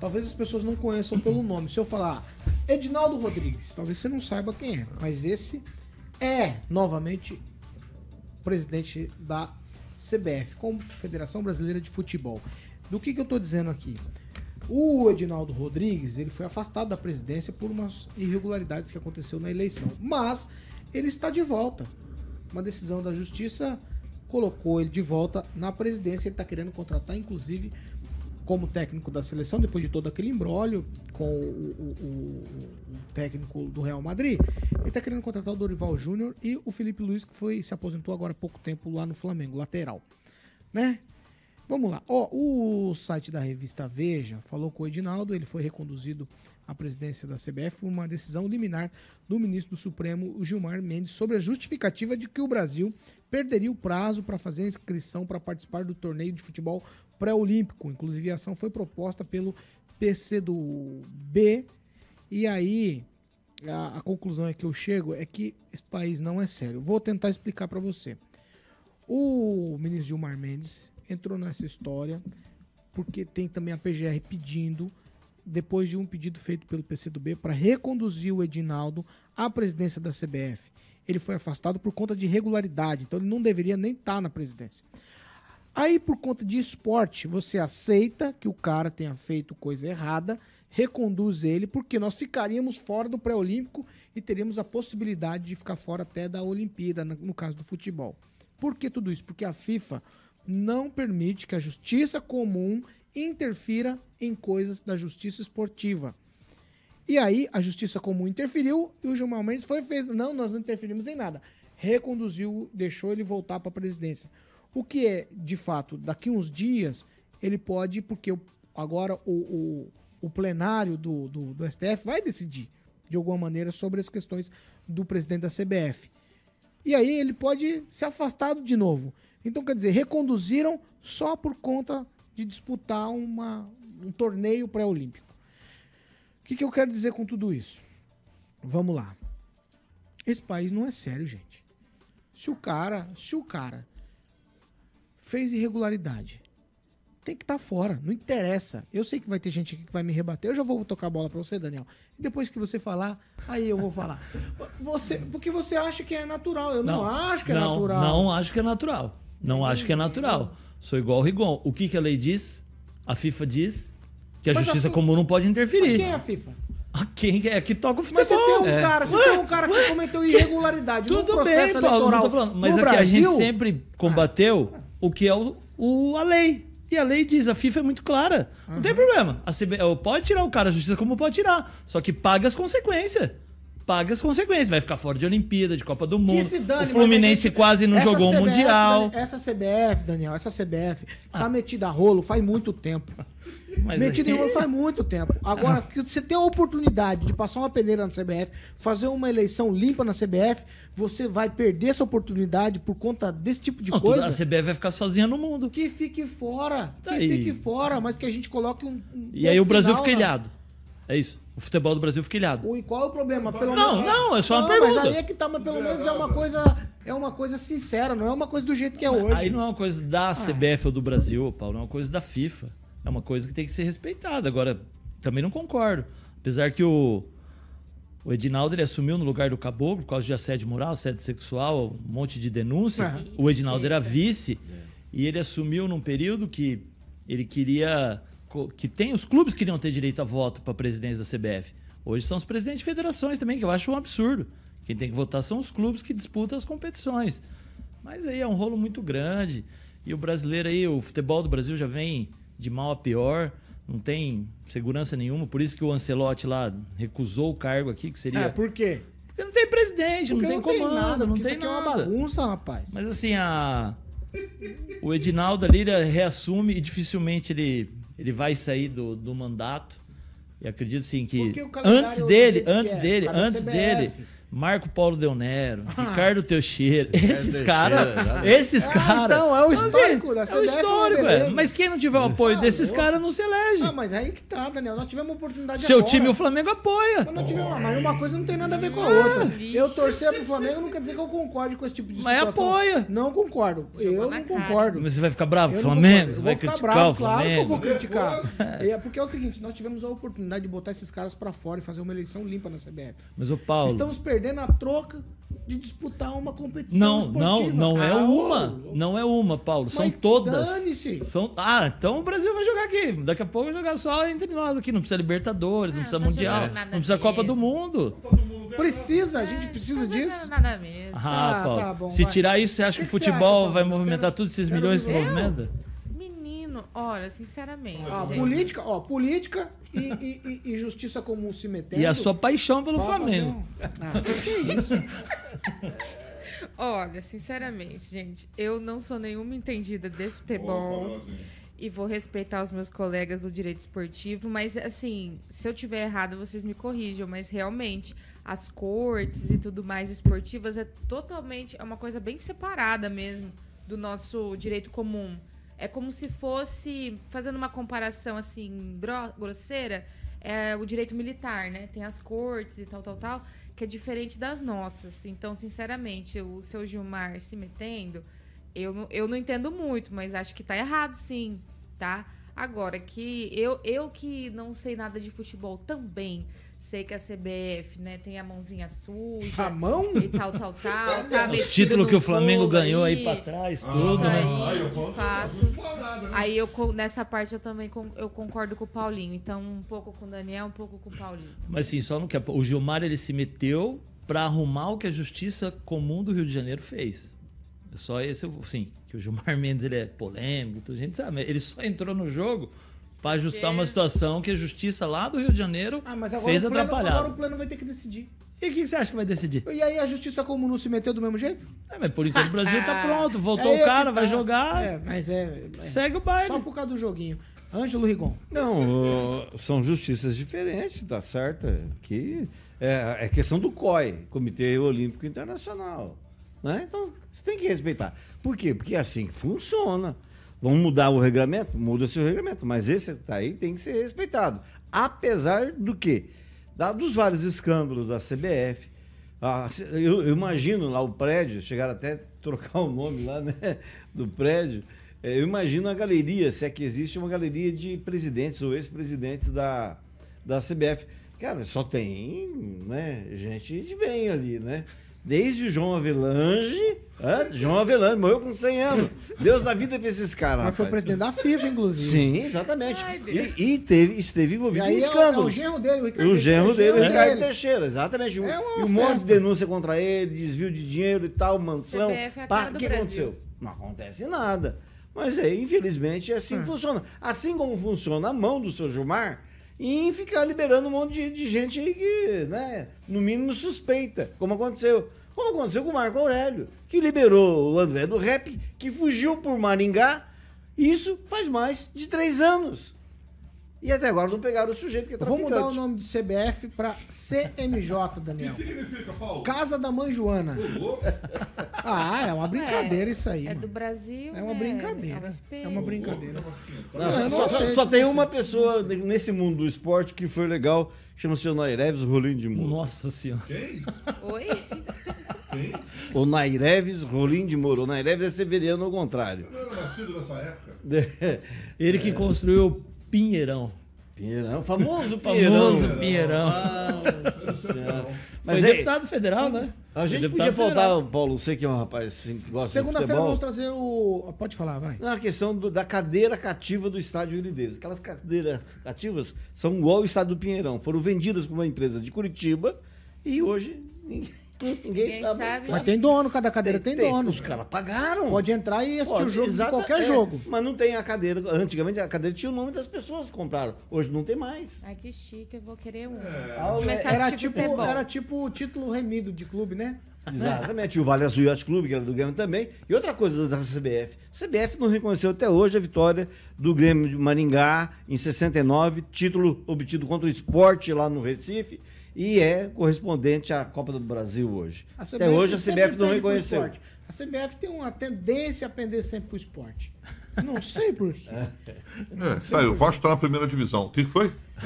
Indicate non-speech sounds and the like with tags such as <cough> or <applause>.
Talvez as pessoas não conheçam uhum. pelo nome. Se eu falar ah, Edinaldo Rodrigues, talvez você não saiba quem é, mas esse é novamente presidente da CBF, Confederação Brasileira de Futebol. Do que, que eu estou dizendo aqui? O Edinaldo Rodrigues ele foi afastado da presidência por umas irregularidades que aconteceu na eleição, mas ele está de volta. Uma decisão da justiça colocou ele de volta na presidência. Ele está querendo contratar, inclusive, como técnico da seleção, depois de todo aquele embrólio com o, o, o, o técnico do Real Madrid. Ele está querendo contratar o Dorival Júnior e o Felipe Luiz, que foi se aposentou agora há pouco tempo lá no Flamengo, lateral. Né? Vamos lá. Ó, oh, o site da revista Veja falou com o Edinaldo, ele foi reconduzido à presidência da CBF por uma decisão liminar do ministro do Supremo, Gilmar Mendes, sobre a justificativa de que o Brasil perderia o prazo para fazer a inscrição para participar do torneio de futebol pré-olímpico. Inclusive, a ação foi proposta pelo PC do B. E aí, a, a conclusão é que eu chego é que esse país não é sério. Vou tentar explicar para você. O ministro Gilmar Mendes entrou nessa história porque tem também a PGR pedindo depois de um pedido feito pelo PCdoB para reconduzir o Edinaldo à presidência da CBF. Ele foi afastado por conta de irregularidade, então ele não deveria nem estar tá na presidência. Aí, por conta de esporte, você aceita que o cara tenha feito coisa errada, reconduz ele, porque nós ficaríamos fora do pré-olímpico e teríamos a possibilidade de ficar fora até da Olimpíada, no caso do futebol. Por que tudo isso? Porque a FIFA não permite que a justiça comum interfira em coisas da justiça esportiva. E aí, a justiça comum interferiu e o Gilmar Mendes foi fez. Não, nós não interferimos em nada. Reconduziu, deixou ele voltar para a presidência. O que é, de fato, daqui uns dias, ele pode, porque agora o, o, o plenário do, do, do STF vai decidir, de alguma maneira, sobre as questões do presidente da CBF. E aí ele pode se afastar de novo. Então, quer dizer, reconduziram só por conta de disputar uma, um torneio pré-olímpico. O que, que eu quero dizer com tudo isso? Vamos lá. Esse país não é sério, gente. Se o cara, se o cara fez irregularidade, tem que estar tá fora. Não interessa. Eu sei que vai ter gente aqui que vai me rebater. Eu já vou tocar a bola para você, Daniel. E depois que você falar, aí eu vou falar. <laughs> Você, porque você acha que é natural. Eu não, não acho que é não, natural. Não acho que é natural. Não acho que é natural. Sou igual ao Rigon. O que, que a lei diz? A FIFA diz que a Mas justiça a assim, comum não pode interferir. Mas quem é a FIFA? A quem é que toca o futebol? Mas você tem um é. cara, você tem um cara que cometeu irregularidade no Tudo processo bem, Paulo, eleitoral. Não tô falando, mas aqui Brasil... a gente sempre combateu ah. o que é o, o, a lei. E a lei diz, a FIFA é muito clara. Uhum. Não tem uhum. problema. A CB, é, pode tirar o cara, a justiça como pode tirar. Só que paga as consequências paga as consequências. Vai ficar fora de Olimpíada, de Copa do Mundo. Dane, o Fluminense gente, quase não jogou CBF, o Mundial. Essa CBF, Daniel, essa CBF ah. tá metida a rolo faz muito tempo. <laughs> Mas metida aí... em rolo faz muito tempo. Agora, ah. que você tem a oportunidade de passar uma peneira na CBF, fazer uma eleição limpa na CBF, você vai perder essa oportunidade por conta desse tipo de não, coisa. A CBF vai ficar sozinha no mundo. Que fique fora. Tá que aí. fique fora, mas que a gente coloque um. um e aí o Brasil final, fica ilhado. É isso o futebol do Brasil filhado. E qual é o problema? Pelo não, menos... É- não, é só uma pergunta. Mas aí é que tá, mas pelo menos é uma coisa é uma coisa sincera, não é uma coisa do jeito que é hoje. Aí não é uma coisa da CBF ah. É. ou do Brasil, Paulo, não é uma coisa da FIFA. É uma coisa que tem que ser respeitada. Agora, também não concordo. Apesar que o, o Edinaldo ele assumiu no lugar do Caboclo por causa de assédio moral, assédio sexual, um monte de denúncia. Ah. O Edinaldo era vice é. e ele assumiu num período que ele queria que tem os clubes que iriam ter direito a voto para a presidência da CBF. Hoje são os presidentes de federações também, que eu acho um absurdo. Quem tem que votar são os clubes que disputam as competições. Mas aí é um rolo muito grande. E o brasileiro aí, o futebol do Brasil já vem de mal a pior, não tem segurança nenhuma. Por isso que o Ancelotti lá recusou o cargo aqui, que seria. É, por quê? Porque não tem presidente, porque não tem não comando, tem nada, não tem isso nada. Aqui é uma bagunça, rapaz. Mas assim, a o Edinaldo ali reassume e dificilmente ele ele vai sair do, do mandato. E acredito sim que antes dele, antes é dele, antes dele, Marco Paulo Deonero, ah, Ricardo Teixeira, Ricardo esses caras, esses é, ah, caras. Então, é o histórico da É o é histórico, é. Mas quem não tiver o apoio ah, desses caras não se elege. Ah, mas aí que tá, Daniel. Nós tivemos oportunidade Seu agora. time, o Flamengo apoia. Mas, tivemos, mas uma coisa não tem nada a ver com a é. outra. Eu torcer pro Flamengo não quer dizer que eu concorde com esse tipo de situação. Mas apoia. Não concordo. eu não concordo. Mas você vai ficar bravo com o Flamengo? Você vai criticar bravo, o Flamengo? Claro que eu vou criticar. <laughs> é porque é o seguinte, nós tivemos a oportunidade de botar esses caras pra fora e fazer uma eleição limpa na CBF. Mas o Paulo... Estamos perdendo perdendo a troca de disputar uma competição não, esportiva. Não, não é ah, uma. Não é uma, Paulo. são todas. São... Ah, então o Brasil vai jogar aqui. Daqui a pouco vai jogar só entre nós aqui. Não precisa Libertadores, ah, tá não precisa não Mundial, não precisa Copa do Mundo. Precisa, a gente é, precisa tá disso. Nada mesmo. Ah, ah Paulo. Tá bom, Se vai. tirar isso, você acha que, que, o futebol acha, vai movimentar quero, todos esses milhões que movimenta? Olha, sinceramente. Ó, gente. política, ó, política e, e, e justiça comum se metendo. E a sua paixão pelo Flamengo. Ah, ah, que isso? <laughs> Olha, sinceramente, gente, eu não sou nenhuma entendida de futebol. e vou respeitar os meus colegas do direito esportivo, mas assim, se eu tiver errado, vocês me corrijam, mas realmente as cortes e tudo mais esportivas é totalmente é uma coisa bem separada mesmo do nosso direito comum. É como se fosse, fazendo uma comparação assim, grosseira, é o direito militar, né? Tem as cortes e tal, tal, tal, que é diferente das nossas. Então, sinceramente, o seu Gilmar se metendo, eu não, eu não entendo muito, mas acho que tá errado sim, tá? Agora que eu, eu que não sei nada de futebol também, sei que a CBF, né, tem a mãozinha suja. A mão? E tal, tal, tal. tá Os títulos que o Flamengo ganhou aí, pra trás, ah, tudo, né? Aí, de fato. Aí eu, nessa parte eu também eu concordo com o Paulinho. Então, um pouco com o Daniel, um pouco com o Paulinho. Mas sim, só não quer. O Gilmar, ele se meteu para arrumar o que a Justiça Comum do Rio de Janeiro fez. É só esse, sim, que o Gilmar <laughs> Mendes ele é polêmico, a gente sabe. Ele só entrou no jogo para ajustar uma situação que a justiça lá do Rio de Janeiro ah, fez atrapalhar. Agora o plano vai ter que decidir. E o que você acha que vai decidir? E aí a justiça comum não se meteu do mesmo jeito? É, mas por enquanto o Brasil tá <laughs> ah, pronto. Voltou é o cara, tá. vai jogar. É, mas é, é, Segue o baile. Só por causa do joguinho. Ângelo Rigon. Não, são justiças diferentes, tá certo? É que é, é questão do COI, Comitê Olímpico Internacional. Né? Então, você tem que respeitar. Por quê? Porque é assim que funciona. Vamos mudar o regulamento? Muda-se o regramento, mas esse tá aí tem que ser respeitado. Apesar do que? Dados vários escândalos da CBF, ah, eu, eu, imagino lá o prédio, chegaram até a trocar o nome lá, né? <laughs> Do prédio. É, eu imagino a galeria, se é que existe uma galeria de presidentes ou ex-presidentes da, da CBF. Cara, só tem né, gente de bem ali, né? Desde o João Avelange. João Avelange morreu com 100 anos. Deus da vida pra esses caras. Mas foi presidente da FIFA, inclusive. Sim, exatamente. Ai, e, e teve, esteve envolvido em escândalo. É, é o é genro dele, o Ricardo O genro dele, o é. Ricardo Teixeira, exatamente. É um monte de denúncia contra ele, desvio de dinheiro e tal, mansão. CBF é o que Brasil. aconteceu? Não acontece nada. Mas é, infelizmente, é assim que é. funciona. Assim como funciona a mão do seu Gilmar, em ficar liberando um monte de, de gente que, né, no mínimo suspeita, como aconteceu. Como aconteceu com o Marco Aurélio, que liberou o André do Rap, que fugiu por Maringá. Isso faz mais de três anos. E até agora não pegaram o sujeito que é traficante. Vamos mudar o nome do CBF para CMJ, Daniel. O que significa, Paulo? Casa da Mãe Joana. ah, é uma brincadeira é, isso aí. É mano. do Brasil. É uma né? brincadeira. É, é uma brincadeira. Tá não, só, só, só tem uma pessoa nesse mundo do esporte que foi legal. Chama-se o Naireves Rolim de Moura. Nossa Senhora. Quem? Oi? Quem? O Naireves Rolim de Moura. O Naireves é severiano ao contrário. Eu não era nascido nessa época. <laughs> É. Ele que construiu Pinheirão. Pinheirão, famoso Pinheirão. Famoso ah, Pinheirão. Nossa Senhora. Mas Foi é, deputado federal, né? A gente podia federal. voltar, Paulo, você que é um rapaz assim, que gosta Segunda-feira vamos trazer o... Pode falar, vai. Na questão do, da cadeira cativa do estádio Willie Davis. Aquelas cadeiras cativas são igual o estádio do Pinheirão. Foram vendidas por uma empresa de Curitiba e hoje ninguém Ninguém, Ninguém sabe. sabe. Mas tem dono, cada cadeira tem, tem dono. Os caras pagaram. Pode entrar e assistir o jogo de qualquer é, jogo. Mas não tem a cadeira. Antigamente a cadeira tinha o nome das pessoas que compraram. Hoje não tem mais. Ai, que chique, eu vou querer um. É. Era, tipo, era tipo o título remido de clube, né? Exatamente. o Vale Azul Yacht Clube, que era do Grêmio também. E outra coisa da CBF. A CBF não reconheceu até hoje a vitória do Grêmio de Maringá em 69, título obtido contra o esporte lá no Recife e é correspondente à Copa do Brasil hoje. Até hoje a CBF não reconheceu. A CBF tem uma tendência a pender sempre para o esporte. Não sei por quê. É, é saiu, o Vasco está na primeira divisão. O que foi?